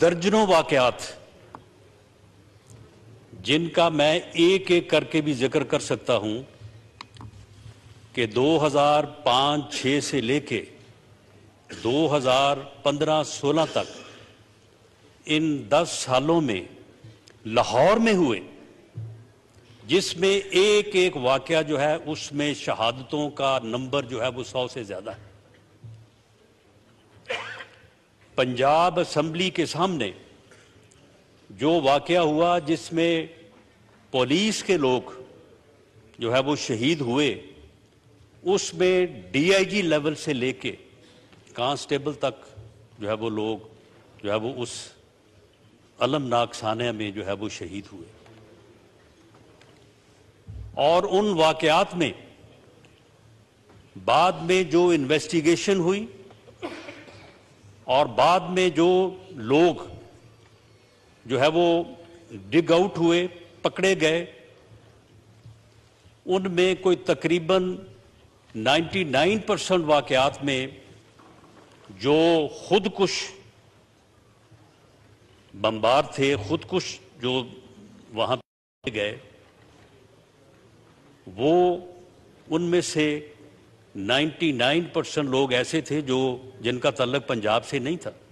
दर्जनों वाकयात जिनका मैं एक एक करके भी जिक्र कर सकता हूं कि 2005-6 से लेके 2015-16 तक इन 10 सालों में लाहौर में हुए जिसमें एक एक वाकया जो है उसमें शहादतों का नंबर जो है वो सौ से ज़्यादा है पंजाब असम्बली के सामने जो वाक़ हुआ जिसमें पुलिस के लोग जो है वो शहीद हुए उसमें डीआईजी लेवल से लेके कांस्टेबल तक जो है वो लोग जो है वो उस अलमनाक सान्या में जो है वो शहीद हुए और उन वाकयात में बाद में जो इन्वेस्टिगेशन हुई और बाद में जो लोग जो है वो डिग आउट हुए पकड़े गए उनमें कोई तकरीबन 99 परसेंट वाकयात में जो खुदकुश बम्बार थे खुदकुश जो वहाँ गए वो उनमें से 99 परसेंट लोग ऐसे थे जो जिनका तल्लक पंजाब से नहीं था